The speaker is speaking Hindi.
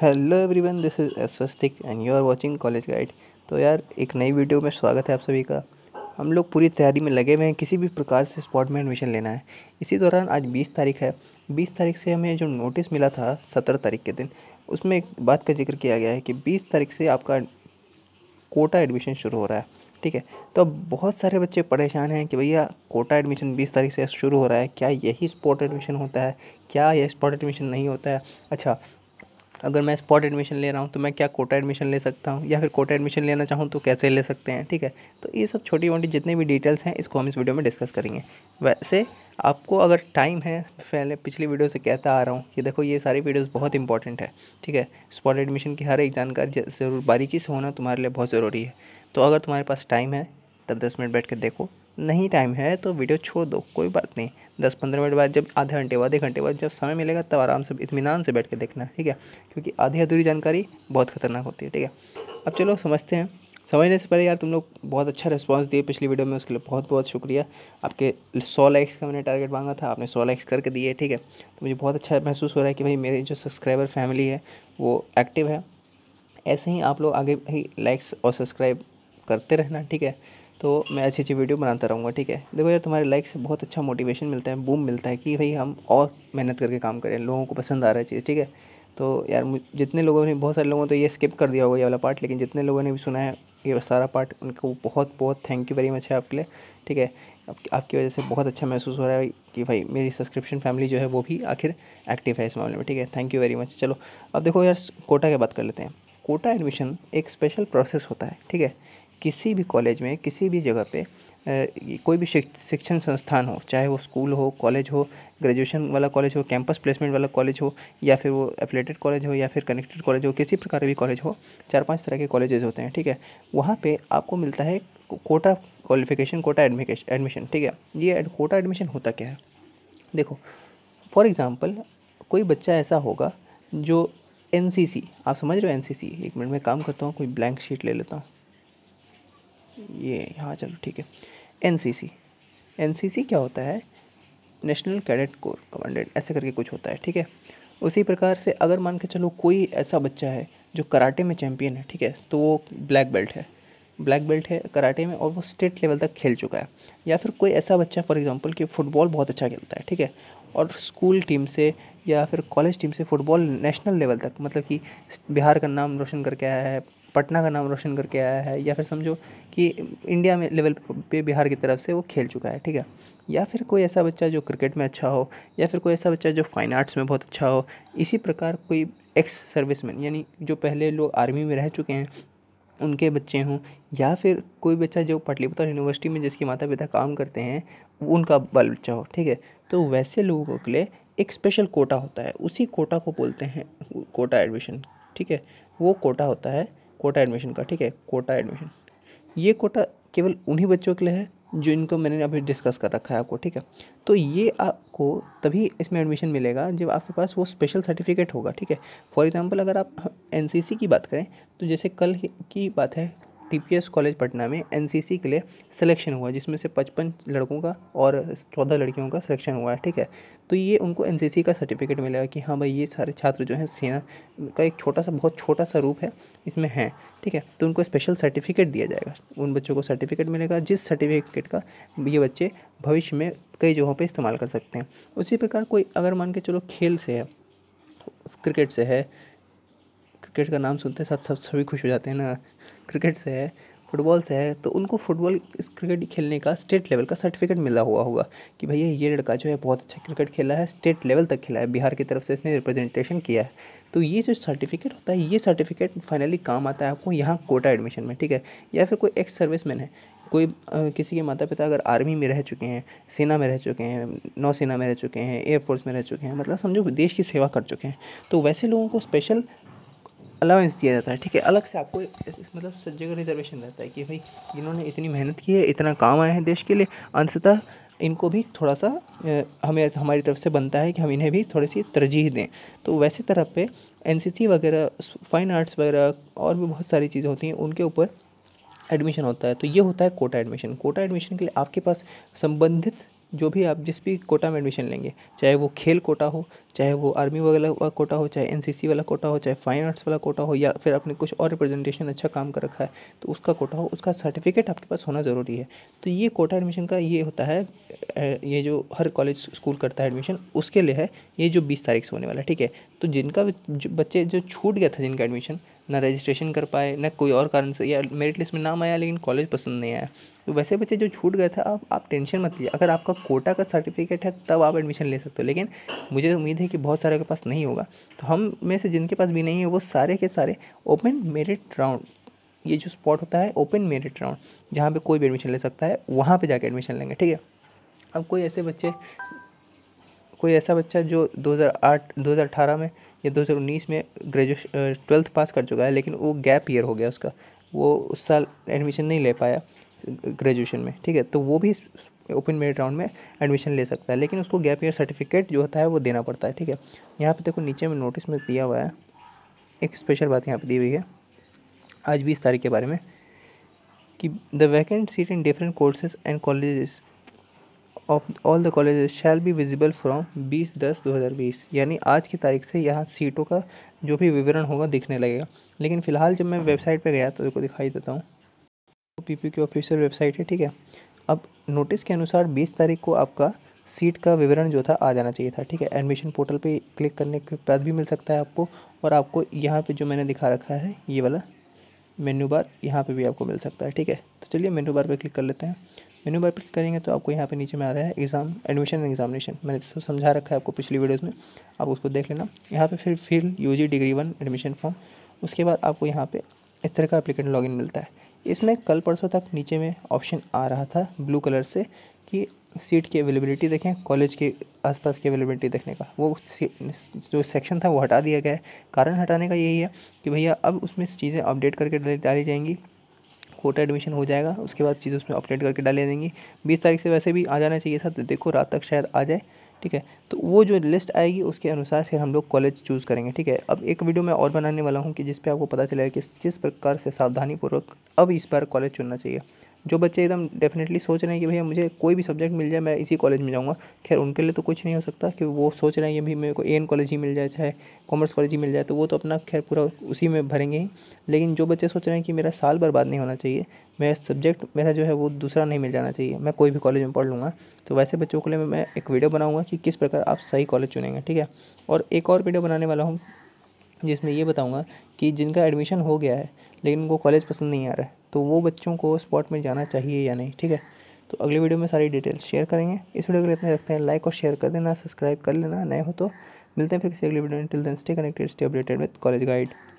hello everyone this is S and you are watching college guide तो यार एक नई वीडियो में स्वागत है आप सभी का हम लोग पूरी तैयारी में लगे हुए हैं किसी भी प्रकार से स्पॉट में एडमिशन लेना है इसी दौरान आज 20 तारीख है 20 तारीख से हमें जो नोटिस मिला था 17 तारीख के दिन उसमें एक बात का जिक्र किया गया है कि बीस तारीख से आपका कोटा एडमिशन शुरू हो रहा है ठीक है तो अब बहुत सारे बच्चे परेशान हैं कि भैया कोटा एडमिशन 20 तारीख से शुरू हो रहा है क्या यही स्पॉट एडमिशन होता है क्या यह स्पॉट एडमिशन नहीं होता है अच्छा अगर मैं स्पॉट एडमिशन ले रहा हूँ तो मैं क्या कोटा एडमिशन ले सकता हूँ या फिर कोटा एडमिशन लेना चाहूँ तो कैसे ले सकते हैं ठीक है तो ये सब छोटी मोटी जितने भी डिटेल्स हैं इसको हम इस वीडियो में डिस्कस करेंगे वैसे आपको अगर टाइम है पहले पिछली वीडियो से कहता आ रहा हूँ कि देखो ये सारी वीडियोस बहुत इंपॉर्टेंट है ठीक है स्पॉट एडमिशन की हर एक जानकारी ज़रूर बारीकी से होना तुम्हारे लिए बहुत ज़रूरी है तो अगर तुम्हारे पास टाइम है तब दस मिनट बैठ कर देखो नहीं टाइम है तो वीडियो छोड़ दो कोई बात नहीं दस पंद्रह मिनट बाद जब आधे घंटे बाद एक घंटे बाद जब समय मिलेगा तब आराम से इतमान से बैठ कर देखना ठीक है क्योंकि आधी अधूरी जानकारी बहुत खतरनाक होती है ठीक है अब चलो समझते हैं समझने से पहले यार तुम लोग बहुत अच्छा रिस्पांस दिए पिछली वीडियो में उसके लिए बहुत बहुत शुक्रिया आपके सौ लाइक्स का मैंने टारगेट मांगा था आपने सौ लाइक्स करके दिए ठीक है तो मुझे बहुत अच्छा महसूस हो रहा है कि भाई मेरे जो सब्सक्राइबर फैमिली है वो एक्टिव है ऐसे ही आप लोग आगे भी लाइक्स और सब्सक्राइब करते रहना ठीक है तो मैं अच्छी अच्छी वीडियो बनाता रहूँगा ठीक है देखो यार तुम्हारे लाइक से बहुत अच्छा मोटिवेशन मिलता है बूम मिलता है कि भाई हम और मेहनत करके काम करें लोगों को पसंद आ रहा है चीज़ ठीक है तो यार जितने लोगों ने बहुत सारे लोगों तो ये स्किप कर दिया होगा ये वाला पार्ट लेकिन जितने लोगों ने भी सुना है ये सारा पार्ट उनको बहुत बहुत थैंक यू वेरी मच है आपके लिए ठीक है आपकी वजह से बहुत अच्छा महसूस हो रहा है कि भाई मेरी सब्सक्रिप्शन फैमिली जो है वो भी आखिर एक्टिव है इस मामले में ठीक है थैंक यू वेरी मच चलो अब देखो यार कोटा की बात कर लेते हैं कोटा एडमिशन एक स्पेशल प्रोसेस होता है ठीक है किसी भी कॉलेज में किसी भी जगह पे कोई भी शिक्षण संस्थान हो चाहे वो स्कूल हो कॉलेज हो ग्रेजुएशन वाला कॉलेज हो कैंपस प्लेसमेंट वाला कॉलेज हो या फिर वो एफिलेटेड कॉलेज हो या फिर कनेक्टेड कॉलेज हो किसी प्रकार भी कॉलेज हो चार पांच तरह के कॉलेजेस होते हैं ठीक है वहाँ पे आपको मिलता है कोटा क्वालिफिकेशन कोटा एडमिशन ठीक है ये कोटा एडमिशन होता क्या है देखो फॉर एग्ज़ाम्पल कोई बच्चा ऐसा होगा जो एन आप समझ रहे हो एन एक मिनट में काम करता हूँ कोई ब्लैंक शीट ले लेता हूँ ये हाँ चलो ठीक है N C C N C सी क्या होता है नेशनल कैडेट कोर कमांडेंट ऐसे करके कुछ होता है ठीक है उसी प्रकार से अगर मान के चलो कोई ऐसा बच्चा है जो कराटे में चैम्पियन है ठीक है तो वो ब्लैक बेल्ट है ब्लैक बेल्ट है कराटे में और वो स्टेट लेवल तक खेल चुका है या फिर कोई ऐसा बच्चा फॉर एग्जांपल कि फ़ुटबॉल बहुत अच्छा खेलता है ठीक है और स्कूल टीम से या फिर कॉलेज टीम से फ़ुटबॉल नेशनल लेवल तक मतलब कि बिहार का नाम रोशन करके आया है पटना का नाम रोशन करके आया है या फिर समझो कि इंडिया में लेवल पे बिहार की तरफ से वो खेल चुका है ठीक है या फिर कोई ऐसा बच्चा जो क्रिकेट में अच्छा हो या फिर कोई ऐसा बच्चा जो फाइन आर्ट्स में बहुत अच्छा हो इसी प्रकार कोई एक्स सर्विसमैन यानी जो पहले लोग आर्मी में रह चुके हैं उनके बच्चे हों या फिर कोई बच्चा जो पाटलिपुत्र यूनिवर्सिटी में जिसके माता पिता काम करते हैं उनका बाल बच्चा हो ठीक है तो वैसे लोगों के लिए एक स्पेशल कोटा होता है उसी कोटा को बोलते हैं कोटा एडमिशन ठीक है वो कोटा होता है कोटा एडमिशन का ठीक है कोटा एडमिशन ये कोटा केवल उन्हीं बच्चों के लिए है जो इनको मैंने अभी डिस्कस कर रखा है आपको ठीक है तो ये आपको तभी इसमें एडमिशन मिलेगा जब आपके पास वो स्पेशल सर्टिफिकेट होगा ठीक है फॉर एग्ज़ाम्पल अगर आप एन की बात करें तो जैसे कल की बात है एस कॉलेज पटना में एनसीसी के लिए सिलेक्शन हुआ जिसमें से पचपन लड़कों का और चौदह लड़कियों का सिलेक्शन हुआ है ठीक है तो ये उनको एनसीसी का सर्टिफिकेट मिलेगा कि हाँ भाई ये सारे छात्र जो हैं सेना का एक छोटा सा बहुत छोटा सा रूप है इसमें हैं ठीक है तो उनको स्पेशल सर्टिफिकेट दिया जाएगा उन बच्चों को सर्टिफिकेट मिलेगा जिस सर्टिफिकेट का ये बच्चे भविष्य में कई जगहों पर इस्तेमाल कर सकते हैं उसी प्रकार कोई अगर मान के चलो खेल से है क्रिकेट से है क्रिकेट का नाम सुनते साथ सब सभी खुश हो जाते हैं ना क्रिकेट से है फुटबॉल से है तो उनको फुटबॉल इस क्रिकेट खेलने का स्टेट लेवल का सर्टिफिकेट मिला हुआ होगा कि भैया ये लड़का जो है बहुत अच्छा क्रिकेट खेला है स्टेट लेवल तक खेला है बिहार की तरफ से इसने रिप्रेजेंटेशन किया है तो ये जो सर्टिफिकेट होता है ये सर्टिफिकेट फाइनली काम आता है आपको यहाँ कोटा एडमिशन में ठीक है या फिर कोई एक्स सर्विस है कोई आ, किसी के माता पिता अगर आर्मी में रह चुके हैं सेना में रह चुके हैं नौसेना में रह चुके हैं एयरफोर्स में रह चुके हैं मतलब समझो देश की सेवा कर चुके हैं तो वैसे लोगों को स्पेशल अलाउंस दिया जाता है ठीक है अलग से आपको मतलब सब जगह रिजर्वेशन रहता है कि भाई जिन्होंने इतनी मेहनत की है इतना काम आया है देश के लिए अंततः इनको भी थोड़ा सा हमें हमारी तरफ से बनता है कि हम इन्हें भी थोड़ी सी तरजीह दें तो वैसे तरफ पे एनसीसी वगैरह फाइन आर्ट्स वगैरह और भी बहुत सारी चीज़ें होती हैं उनके ऊपर एडमिशन होता है तो ये होता है कोटा एडमिशन कोटा एडमिशन के लिए आपके पास संबंधित जो भी आप जिस भी कोटा में एडमिशन लेंगे चाहे वो खेल कोटा हो चाहे वो आर्मी वाला कोटा हो चाहे एनसीसी वाला कोटा हो चाहे फाइन आर्ट्स वाला कोटा हो या फिर आपने कुछ और रिप्रेजेंटेशन अच्छा काम कर रखा है तो उसका कोटा हो उसका सर्टिफिकेट आपके पास होना ज़रूरी है तो ये कोटा एडमिशन का ये होता है ये जो हर कॉलेज स्कूल करता है एडमिशन उसके लिए है ये जो बीस तारीख से होने वाला है ठीक है तो जिनका बच्चे जो छूट गया था जिनका एडमिशन ना रजिस्ट्रेशन कर पाए ना कोई और कारण से या मेरिट लिस्ट में नाम आया लेकिन कॉलेज पसंद नहीं आया तो वैसे बच्चे जो छूट गए थे आप आप टेंशन मत लीजिए अगर आपका कोटा का सर्टिफिकेट है तब आप एडमिशन ले सकते हो लेकिन मुझे उम्मीद है कि बहुत सारे के पास नहीं होगा तो हम में से जिनके पास भी नहीं है वो सारे के सारे ओपन मेरिट राउंड ये जो स्पॉट होता है ओपन मेरिट राउंड जहाँ पर कोई भी एडमिशन ले सकता है वहाँ पर जाके एडमिशन लेंगे ठीक है अब कोई ऐसे बच्चे कोई ऐसा बच्चा जो दो हज़ार में या 2019 में ग्रेजुएशन ट्वेल्थ पास कर चुका है लेकिन वो गैप ईयर हो गया उसका वो उस साल एडमिशन नहीं ले पाया ग्रेजुएशन में ठीक है तो वो भी ओपन मेरिट राउंड में एडमिशन ले सकता है लेकिन उसको गैप ईयर सर्टिफिकेट जो होता है वो देना पड़ता है ठीक है यहाँ पे देखो नीचे में नोटिस में दिया हुआ है एक स्पेशल बात यहाँ पे दी हुई है आज बीस तारीख के बारे में कि the vacant seat in different courses and college of all the college shall be visible from बीस दस दो हज़ार बीस यानी आज की तारीख से यहाँ सीटों का जो भी विवरण होगा दिखने लगेगा लेकिन फ़िलहाल जब मैं वेबसाइट पर गया तो देखो दिखाई देता हूँ तो पी की ऑफिशियल वेबसाइट है ठीक है अब नोटिस के अनुसार बीस तारीख को आपका सीट का विवरण जो था आ जाना चाहिए था ठीक है एडमिशन पोर्टल पे क्लिक करने के बाद भी मिल सकता है आपको और आपको यहाँ पे जो मैंने दिखा रखा है ये वाला मेन्यू बार यहाँ पे भी आपको मिल सकता है ठीक है तो चलिए मेन्यू बार पे क्लिक कर लेते हैं मेन्यू बार पर करेंगे तो आपको यहाँ पे नीचे में आ रहा है एग्ज़ाम एडमिशन एंड एग्जामिनेशन मैंने तो सब समझा रखा है आपको पिछली वीडियोज़ में आप उसको देख लेना यहाँ पे फिर फिर U degree one admission form उसके बाद आपको यहाँ पे इस तरह का लॉग लॉगिन मिलता है इसमें कल परसों तक नीचे में ऑप्शन आ रहा था ब्लू कलर से कि सीट की अवेलेबिलिटी देखें कॉलेज के आसपास की अवेलेबिलिटी देखने का वो जो सेक्शन था वो हटा दिया गया है कारण हटाने का यही है कि भैया अब उसमें चीज़ें अपडेट करके डाली जाएंगी कोटा एडमिशन हो जाएगा उसके बाद चीज़ उसमें अपडेट करके डाले देंगे बीस तारीख से वैसे भी आ जाना चाहिए था तो देखो रात तक शायद आ जाए ठीक है तो वो जो लिस्ट आएगी उसके अनुसार फिर हम लोग कॉलेज चूज़ करेंगे ठीक है अब एक वीडियो मैं और बनाने वाला हूँ कि जिस पे आपको पता चलेगा कि किस किस प्रकार से सावधानीपूर्वक अब इस बार कॉलेज चुनना चाहिए जो बच्चे एकदम डेफिनेटली सोच रहे हैं कि भैया मुझे कोई भी सब्जेक्ट मिल जाए मैं इसी कॉलेज में जाऊँगा खैर उनके लिए तो कुछ नहीं हो सकता कि वो सोच रहे हैं कि भाई मेरे को एन कॉलेज ही मिल जाए चाहे कॉमर्स कॉलेज ही मिल जाए तो वो तो अपना खैर पूरा उसी में भरेंगे ही लेकिन जो बच्चे सोच रहे हैं कि मेरा साल बर्बाद नहीं होना चाहिए मेरा सब्जेक्ट मेरा जो है वो दूसरा नहीं मिल जाना चाहिए मैं कोई भी कॉलेज में पढ़ लूँगा तो वैसे बच्चों के लिए मैं एक वीडियो बनाऊँगा कि किस प्रकार आप सही कॉलेज चुनेंगे ठीक है और एक और वीडियो बनाने वाला हूँ जिसमें ये बताऊँगा कि जिनका एडमिशन हो गया है लेकिन उनको कॉलेज पसंद नहीं आ रहा है तो वो बच्चों को स्पॉट में जाना चाहिए या नहीं ठीक है तो अगले वीडियो में सारी डिटेल्स शेयर करेंगे इस वीडियो के लिए इतने रखते हैं लाइक और शेयर कर देना सब्सक्राइब कर लेना नए हो तो मिलते हैं फिर किसी अगले वीडियो में till then stay connected stay updated with college guide